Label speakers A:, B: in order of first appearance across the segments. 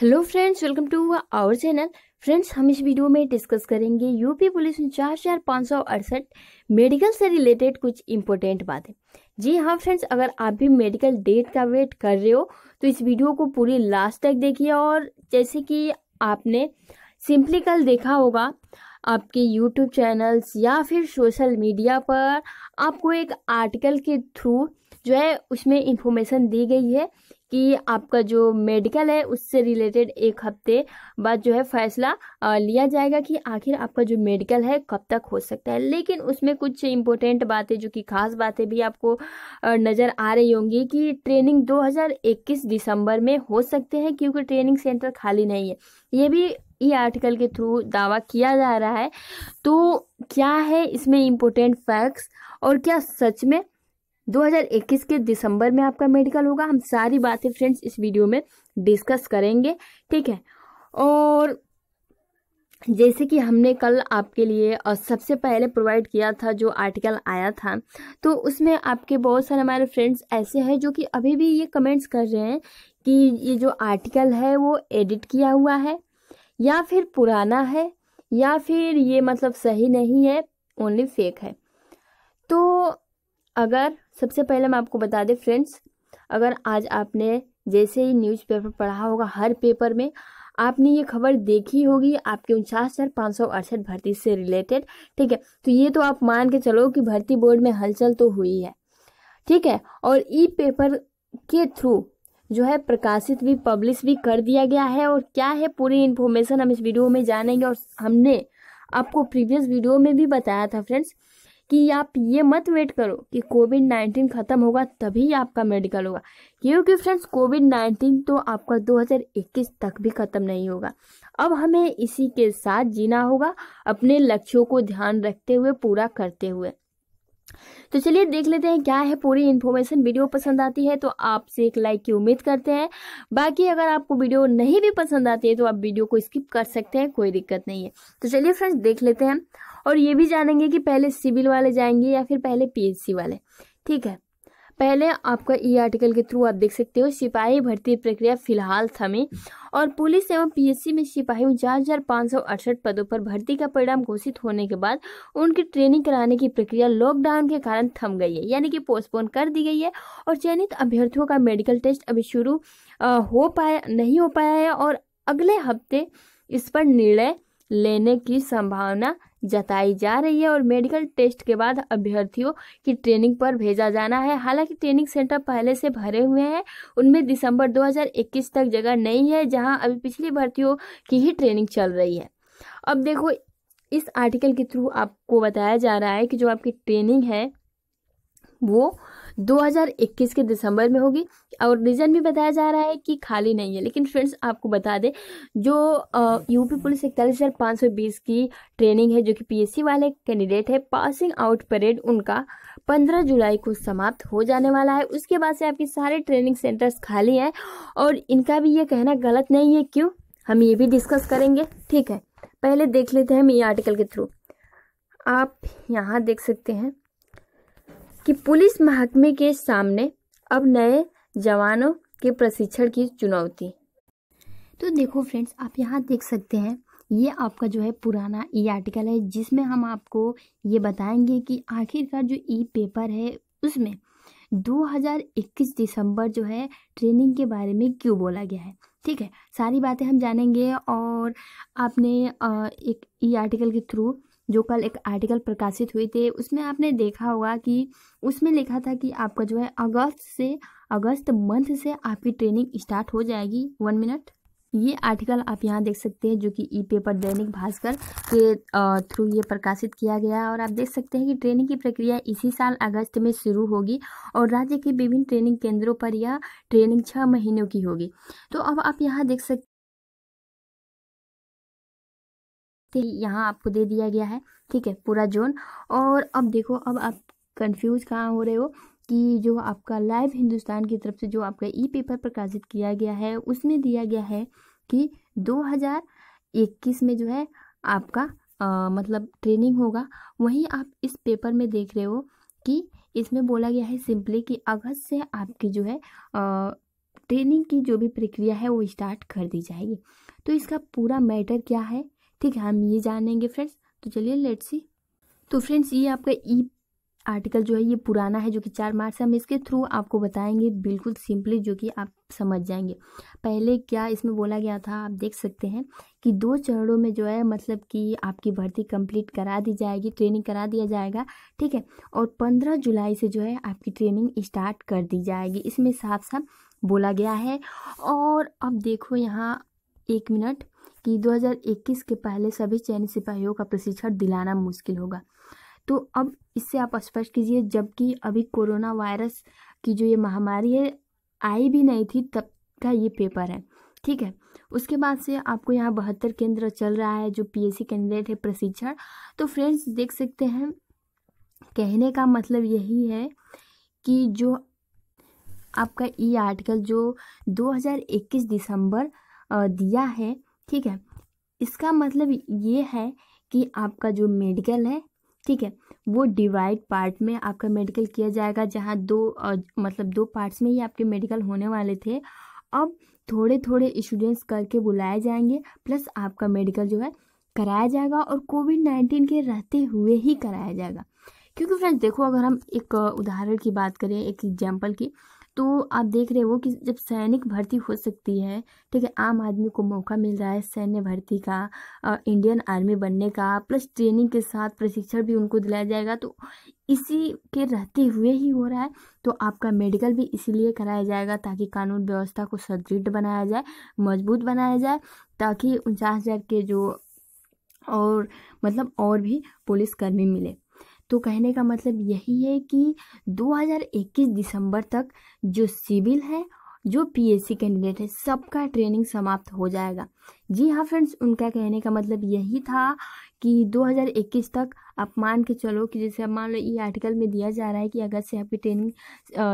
A: hello friends welcome to our channel friends हम इस video में डिस्कस करेंगे यूपी पुलिस में चार हजार पाँच सौ अड़सठ मेडिकल से रिलेटेड कुछ इम्पोर्टेंट बातें जी हाँ फ्रेंड्स अगर आप भी मेडिकल डेट का वेट कर रहे हो तो इस वीडियो को पूरी लास्ट तक देखिए और जैसे कि आपने सिंपली कल देखा होगा आपके यूट्यूब चैनल्स या फिर सोशल मीडिया पर आपको एक आर्टिकल के थ्रू जो है उसमें इंफॉर्मेशन दी गई है कि आपका जो मेडिकल है उससे रिलेटेड एक हफ्ते बाद जो है फैसला लिया जाएगा कि आखिर आपका जो मेडिकल है कब तक हो सकता है लेकिन उसमें कुछ इम्पोर्टेंट बातें जो कि खास बातें भी आपको नज़र आ रही होंगी कि ट्रेनिंग 2021 दिसंबर में हो सकते हैं क्योंकि ट्रेनिंग सेंटर खाली नहीं है ये भी ई आर्टिकल के थ्रू दावा किया जा रहा है तो क्या है इसमें इम्पोर्टेंट फैक्ट्स और क्या सच में 2021 के दिसंबर में आपका मेडिकल होगा हम सारी बातें फ्रेंड्स इस वीडियो में डिस्कस करेंगे ठीक है और जैसे कि हमने कल आपके लिए और सबसे पहले प्रोवाइड किया था जो आर्टिकल आया था तो उसमें आपके बहुत सारे हमारे फ्रेंड्स ऐसे हैं जो कि अभी भी ये कमेंट्स कर रहे हैं कि ये जो आर्टिकल है वो एडिट किया हुआ है या फिर पुराना है या फिर ये मतलब सही नहीं है ओनली फेक है तो अगर सबसे पहले मैं आपको बता दें फ्रेंड्स अगर आज आपने जैसे ही न्यूज़पेपर पढ़ा होगा हर पेपर में आपने ये खबर देखी होगी आपके उनचास हज़ार पाँच सौ अड़सठ भर्ती से रिलेटेड ठीक है तो ये तो आप मान के चलो कि भर्ती बोर्ड में हलचल तो हुई है ठीक है और ई पेपर के थ्रू जो है प्रकाशित भी पब्लिश भी कर दिया गया है और क्या है पूरी इन्फॉर्मेशन हम इस वीडियो में जानेंगे और हमने आपको प्रीवियस वीडियो में भी बताया था फ्रेंड्स कि आप ये मत वेट करो कि कोविड नाइन्टीन ख़त्म होगा तभी आपका मेडिकल होगा क्योंकि फ्रेंड्स कोविड नाइन्टीन तो आपका 2021 तक भी ख़त्म नहीं होगा अब हमें इसी के साथ जीना होगा अपने लक्ष्यों को ध्यान रखते हुए पूरा करते हुए तो चलिए देख लेते हैं क्या है पूरी इन्फॉर्मेशन वीडियो पसंद आती है तो आपसे एक लाइक की उम्मीद करते हैं बाकी अगर आपको वीडियो नहीं भी पसंद आती है तो आप वीडियो को स्किप कर सकते हैं कोई दिक्कत नहीं है तो चलिए फ्रेंड्स देख लेते हैं और ये भी जानेंगे कि पहले सिविल वाले जाएंगे या फिर पहले पीएचसी वाले ठीक है पहले आपका ई आर्टिकल के थ्रू आप देख सकते हो सिपाही भर्ती प्रक्रिया फिलहाल थमे और पुलिस एवं पीएससी में सिपाही चार हजार पाँच सौ अड़सठ पदों पर भर्ती का परिणाम घोषित होने के बाद उनकी ट्रेनिंग कराने की प्रक्रिया लॉकडाउन के कारण थम गई है यानी कि पोस्टपोन कर दी गई है और चयनित अभ्यर्थियों का मेडिकल टेस्ट अभी शुरू हो पाया नहीं हो पाया है और अगले हफ्ते इस पर निर्णय लेने की संभावना जताई जा रही है और मेडिकल टेस्ट के बाद अभ्यर्थियों की ट्रेनिंग पर भेजा जाना है हालांकि ट्रेनिंग सेंटर पहले से भरे हुए हैं उनमें दिसंबर 2021 तक जगह नहीं है जहां अभी पिछली भर्तियों की ही ट्रेनिंग चल रही है अब देखो इस आर्टिकल के थ्रू आपको बताया जा रहा है कि जो आपकी ट्रेनिंग है वो 2021 के दिसंबर में होगी और रीज़न भी बताया जा रहा है कि खाली नहीं है लेकिन फ्रेंड्स आपको बता दें जो यूपी पुलिस इकतालीस हज़ार पाँच सौ बीस की ट्रेनिंग है जो कि पीएससी वाले कैंडिडेट है पासिंग आउट परेड उनका पंद्रह जुलाई को समाप्त हो जाने वाला है उसके बाद से आपकी सारे ट्रेनिंग सेंटर्स खाली हैं और इनका भी ये कहना गलत नहीं है क्यों हम ये भी डिस्कस करेंगे ठीक है पहले देख लेते हैं हम ये आर्टिकल के थ्रू आप यहाँ देख सकते हैं कि पुलिस महकमे के सामने अब नए जवानों के प्रशिक्षण की चुनौती तो देखो फ्रेंड्स आप यहाँ देख सकते हैं ये आपका जो है पुराना ई आर्टिकल है जिसमें हम आपको ये बताएंगे कि आखिरकार जो ई पेपर है उसमें 2021 दिसंबर जो है ट्रेनिंग के बारे में क्यों बोला गया है ठीक है सारी बातें हम जानेंगे और आपने एक ई आर्टिकल के थ्रू जो कल एक आर्टिकल प्रकाशित हुए थे उसमें आपने देखा होगा कि उसमें लिखा था कि आपका जो है अगस्त से अगस्त मंथ से आपकी ट्रेनिंग स्टार्ट हो जाएगी वन मिनट ये आर्टिकल आप यहाँ देख सकते हैं जो कि ई पेपर दैनिक भास्कर के थ्रू ये प्रकाशित किया गया और आप देख सकते हैं कि ट्रेनिंग की प्रक्रिया इसी साल अगस्त में शुरू होगी और राज्य के विभिन्न ट्रेनिंग केंद्रों पर यह ट्रेनिंग छः महीनों की होगी तो अब आप यहाँ देख सकते सकते हैं यहाँ आपको दे दिया गया है ठीक है पूरा जोन और अब देखो अब आप कंफ्यूज कहाँ हो रहे हो कि जो आपका लाइव हिंदुस्तान की तरफ से जो आपका ई पेपर प्रकाशित किया गया है उसमें दिया गया है कि 2021 में जो है आपका आ, मतलब ट्रेनिंग होगा वहीं आप इस पेपर में देख रहे हो कि इसमें बोला गया है सिंपली कि अगस्त से आपकी जो है आ, ट्रेनिंग की जो भी प्रक्रिया है वो स्टार्ट कर दी जाएगी तो इसका पूरा मैटर क्या है ठीक है हम ये जानेंगे फ्रेंड्स तो चलिए लेट सी तो फ्रेंड्स ये आपका ई आर्टिकल जो है ये पुराना है जो कि चार मार्च हम इसके थ्रू आपको बताएंगे बिल्कुल सिंपली जो कि आप समझ जाएंगे पहले क्या इसमें बोला गया था आप देख सकते हैं कि दो चरणों में जो है मतलब कि आपकी भर्ती कंप्लीट करा दी जाएगी ट्रेनिंग करा दिया जाएगा ठीक है और पंद्रह जुलाई से जो है आपकी ट्रेनिंग स्टार्ट कर दी जाएगी इसमें साफ साफ बोला गया है और अब देखो यहाँ एक मिनट कि 2021 के पहले सभी चयनित सिपाहियों का प्रशिक्षण दिलाना मुश्किल होगा तो अब इससे आप स्पष्ट कीजिए जबकि अभी कोरोना वायरस की जो ये महामारी है आई भी नहीं थी तब का ये पेपर है ठीक है उसके बाद से आपको यहाँ बहत्तर केंद्र चल रहा है जो पीएससी कैंडिडेट है प्रशिक्षण तो फ्रेंड्स देख सकते हैं कहने का मतलब यही है कि जो आपका ई आर्टिकल जो 2021 दिसंबर दिया है ठीक है इसका मतलब ये है कि आपका जो मेडिकल है ठीक है वो डिवाइड पार्ट में आपका मेडिकल किया जाएगा जहाँ दो मतलब दो पार्ट्स में ही आपके मेडिकल होने वाले थे अब थोड़े थोड़े स्टूडेंट्स करके बुलाए जाएंगे प्लस आपका मेडिकल जो है कराया जाएगा और कोविड नाइन्टीन के रहते हुए ही कराया जाएगा क्योंकि फ्रेंड्स देखो अगर हम एक उदाहरण की बात करें एक एग्जाम्पल की तो आप देख रहे हो कि जब सैनिक भर्ती हो सकती है ठीक है आम आदमी को मौका मिल रहा है सैन्य भर्ती का इंडियन आर्मी बनने का प्लस ट्रेनिंग के साथ प्रशिक्षण भी उनको दिलाया जाएगा तो इसी के रहते हुए ही हो रहा है तो आपका मेडिकल भी इसीलिए कराया जाएगा ताकि कानून व्यवस्था को सुदृढ़ बनाया जाए मजबूत बनाया जाए ताकि उनचास हज़ार के जो और मतलब और भी पुलिसकर्मी मिले तो कहने का मतलब यही है कि 2021 दिसंबर तक जो सिविल है जो पीएससी कैंडिडेट है सबका ट्रेनिंग समाप्त हो जाएगा जी हाँ फ्रेंड्स उनका कहने का मतलब यही था कि 2021 तक आप मान के चलो कि जैसे मान लो ये आर्टिकल में दिया जा रहा है कि अगस्त से आपकी ट्रेनिंग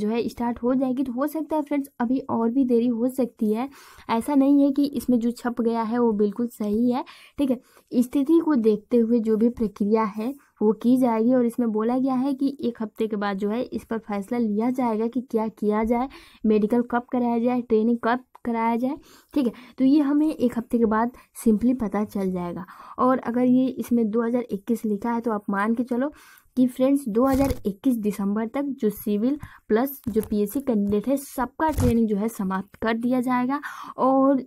A: जो है स्टार्ट हो जाएगी तो हो सकता है फ्रेंड्स अभी और भी देरी हो सकती है ऐसा नहीं है कि इसमें जो छप गया है वो बिल्कुल सही है ठीक है स्थिति को देखते हुए जो भी प्रक्रिया है वो की जाएगी और इसमें बोला गया है कि एक हफ्ते के बाद जो है इस पर फैसला लिया जाएगा कि क्या किया जाए मेडिकल कब कराया जाए ट्रेनिंग कब कराया जाए ठीक है तो ये हमें एक हफ्ते के बाद सिंपली पता चल जाएगा और अगर ये इसमें 2021 लिखा है तो आप मान के चलो कि फ्रेंड्स 2021 दिसंबर तक जो सिविल प्लस जो पीएससी कैंडिडेट है सबका ट्रेनिंग जो है समाप्त कर दिया जाएगा और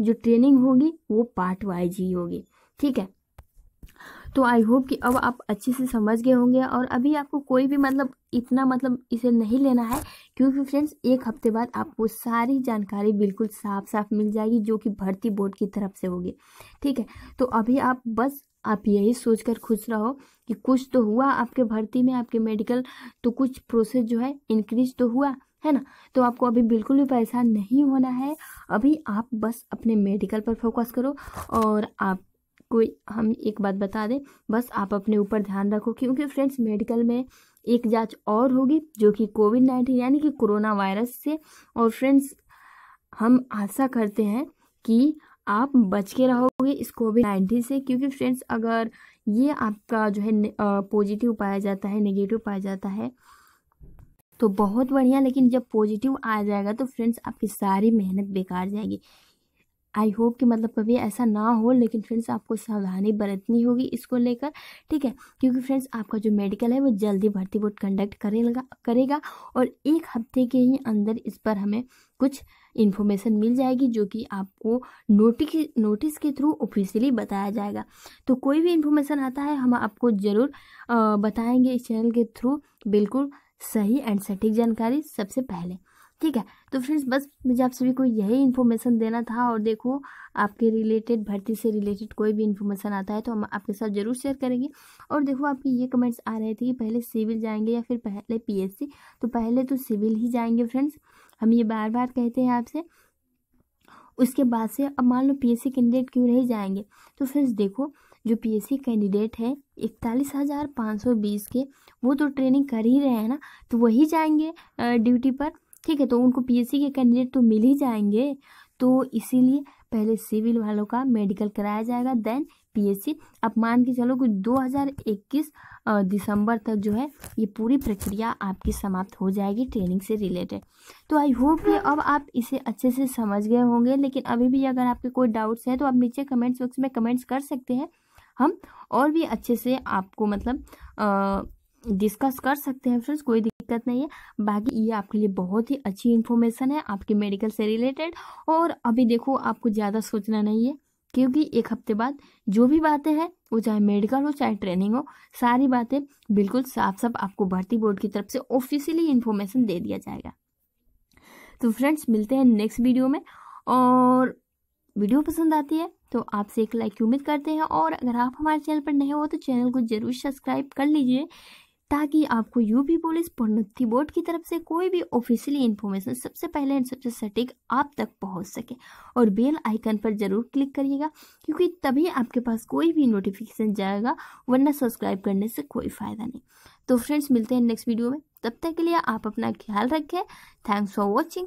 A: जो ट्रेनिंग होगी वो पार्ट वाइज ही होगी ठीक है तो आई होप कि अब आप अच्छे से समझ गए होंगे और अभी आपको कोई भी मतलब इतना मतलब इसे नहीं लेना है क्योंकि फ्रेंड्स एक हफ्ते बाद आपको सारी जानकारी बिल्कुल साफ साफ मिल जाएगी जो कि भर्ती बोर्ड की तरफ से होगी ठीक है तो अभी आप बस आप यही सोचकर खुश रहो कि कुछ तो हुआ आपके भर्ती में आपके मेडिकल तो कुछ प्रोसेस जो है इंक्रीज तो हुआ है ना तो आपको अभी बिल्कुल भी परेशान नहीं होना है अभी आप बस अपने मेडिकल पर फोकस करो और आप कोई हम एक बात बता दें बस आप अपने ऊपर ध्यान रखो क्योंकि फ्रेंड्स मेडिकल में एक जांच और होगी जो कि कोविड नाइन्टीन यानी कि कोरोना वायरस से और फ्रेंड्स हम आशा करते हैं कि आप बच के रहोगे इस कोविड नाइन्टीन से क्योंकि फ्रेंड्स अगर ये आपका जो है पॉजिटिव पाया जाता है नेगेटिव पाया जाता है तो बहुत बढ़िया लेकिन जब पॉजिटिव आ जाएगा तो फ्रेंड्स आपकी सारी मेहनत बेकार जाएगी आई होप कि मतलब कभी ऐसा ना हो लेकिन फ्रेंड्स आपको सावधानी बरतनी होगी इसको लेकर ठीक है क्योंकि फ्रेंड्स आपका जो मेडिकल है वो जल्दी भर्ती बोर्ड कंडक्ट करेगा करेगा और एक हफ्ते के ही अंदर इस पर हमें कुछ इन्फॉर्मेशन मिल जाएगी जो कि आपको नोटिस नोटिस के थ्रू ऑफिशियली बताया जाएगा तो कोई भी इन्फॉर्मेशन आता है हम आपको ज़रूर बताएंगे इस चैनल के थ्रू बिल्कुल सही एंड सटीक जानकारी सबसे पहले ठीक है तो फ्रेंड्स बस मुझे आप सभी को यही इन्फॉर्मेशन देना था और देखो आपके रिलेटेड भर्ती से रिलेटेड कोई भी इन्फॉर्मेशन आता है तो हम आपके साथ जरूर शेयर करेंगे और देखो आपकी ये कमेंट्स आ रहे थे कि पहले सिविल जाएंगे या फिर पहले पीएससी तो पहले तो सिविल ही जाएंगे फ्रेंड्स हम ये बार बार कहते हैं आपसे उसके बाद से अब मान लो पीएससी कैंडिडेट क्यों नहीं जाएंगे तो फ्रेंड्स देखो जो पीएससी कैंडिडेट है इकतालीस हज़ार पाँच सौ बीस के वो तो ट्रेनिंग कर ही रहे हैं ना तो वही जाएंगे ड्यूटी पर ठीक है तो उनको पीएससी के कैंडिडेट तो मिल ही जाएंगे तो इसीलिए पहले सिविल वालों का मेडिकल कराया जाएगा देन पीएससी अब मान के चलो कि 2021 दिसंबर तक जो है ये पूरी प्रक्रिया आपकी समाप्त हो जाएगी ट्रेनिंग से रिलेटेड तो आई होप कि अब आप इसे अच्छे से समझ गए होंगे लेकिन अभी भी अगर आपके कोई डाउट्स हैं तो आप नीचे कमेंट्स बॉक्स में कमेंट्स कर सकते हैं हम और भी अच्छे से आपको मतलब आ, डिस्कस कर सकते हैं फ्रेंड्स कोई दिक्कत नहीं है बाकी ये आपके लिए बहुत ही अच्छी इन्फॉर्मेशन है आपके मेडिकल से रिलेटेड और अभी देखो आपको ज़्यादा सोचना नहीं है क्योंकि एक हफ्ते बाद जो भी बातें हैं वो चाहे मेडिकल हो चाहे ट्रेनिंग हो सारी बातें बिल्कुल साफ साफ आपको भर्ती बोर्ड की तरफ से ऑफिशियली इन्फॉर्मेशन दे दिया जाएगा तो फ्रेंड्स मिलते हैं नेक्स्ट वीडियो में और वीडियो पसंद आती है तो आपसे एक लाइक की उम्मीद करते हैं और अगर आप हमारे चैनल पर नए हो तो चैनल को जरूर सब्सक्राइब कर लीजिए ताकि आपको यूपी पुलिस प्रोन्नति बोर्ड की तरफ से कोई भी ऑफिशियली इन्फॉर्मेशन सबसे पहले एंड सबसे सटीक आप तक पहुंच सके और बेल आइकन पर ज़रूर क्लिक करिएगा क्योंकि तभी आपके पास कोई भी नोटिफिकेशन जाएगा वरना सब्सक्राइब करने से कोई फ़ायदा नहीं तो फ्रेंड्स मिलते हैं नेक्स्ट वीडियो में तब तक के लिए आप अपना ख्याल रखें थैंक्स फॉर वॉचिंग